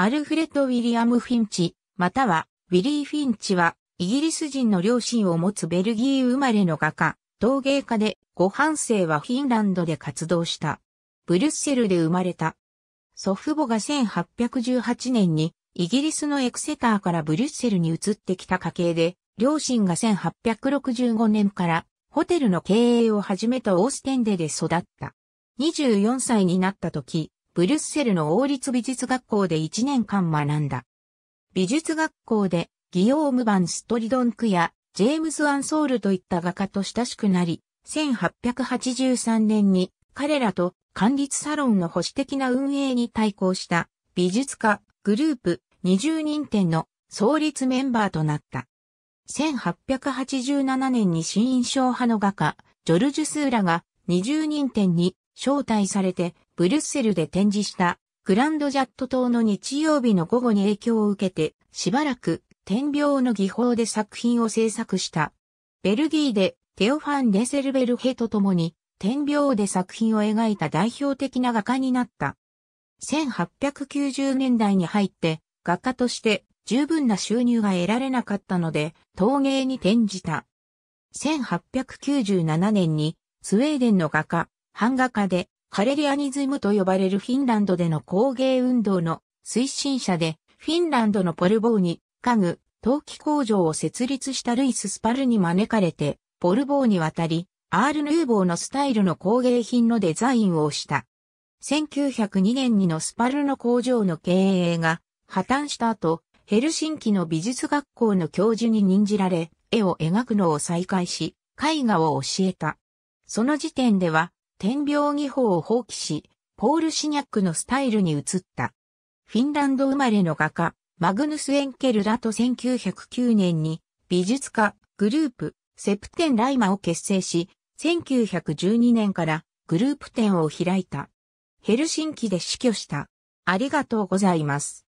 アルフレッド・ウィリアム・フィンチ、または、ウィリー・フィンチは、イギリス人の両親を持つベルギー生まれの画家、陶芸家で、ご半生はフィンランドで活動した。ブリュッセルで生まれた。祖父母が1818年に、イギリスのエクセターからブリュッセルに移ってきた家系で、両親が1865年から、ホテルの経営を始めたオーステンデで育った。24歳になった時、ブリュッセルの王立美術学校で1年間学んだ。美術学校で、ギオーム・バン・ストリドンクや、ジェームズ・アンソールといった画家と親しくなり、1883年に彼らと管理サロンの保守的な運営に対抗した美術家グループ20人展の創立メンバーとなった。1887年に新印象派の画家ジョルジュ・スーラが20人展に招待されてブリュッセルで展示したグランドジャット島の日曜日の午後に影響を受けて、しばらく点描の技法で作品を制作した。ベルギーでテオファン・デセルベルヘと共に点描で作品を描いた代表的な画家になった。1890年代に入って画家として十分な収入が得られなかったので陶芸に転じた。1897年にスウェーデンの画家、版画家でカレリアニズムと呼ばれるフィンランドでの工芸運動の推進者で、フィンランドのポルボーに家具、陶器工場を設立したルイス・スパルに招かれて、ポルボーに渡り、アール・ヌーボーのスタイルの工芸品のデザインをした。1902年にのスパルの工場の経営が破綻した後、ヘルシンキの美術学校の教授に任じられ、絵を描くのを再開し、絵画を教えた。その時点では、天平技法を放棄し、ポール・シニャックのスタイルに移った。フィンランド生まれの画家、マグヌス・エンケルらと1909年に美術家、グループ、セプテン・ライマを結成し、1912年からグループ展を開いた。ヘルシンキで死去した。ありがとうございます。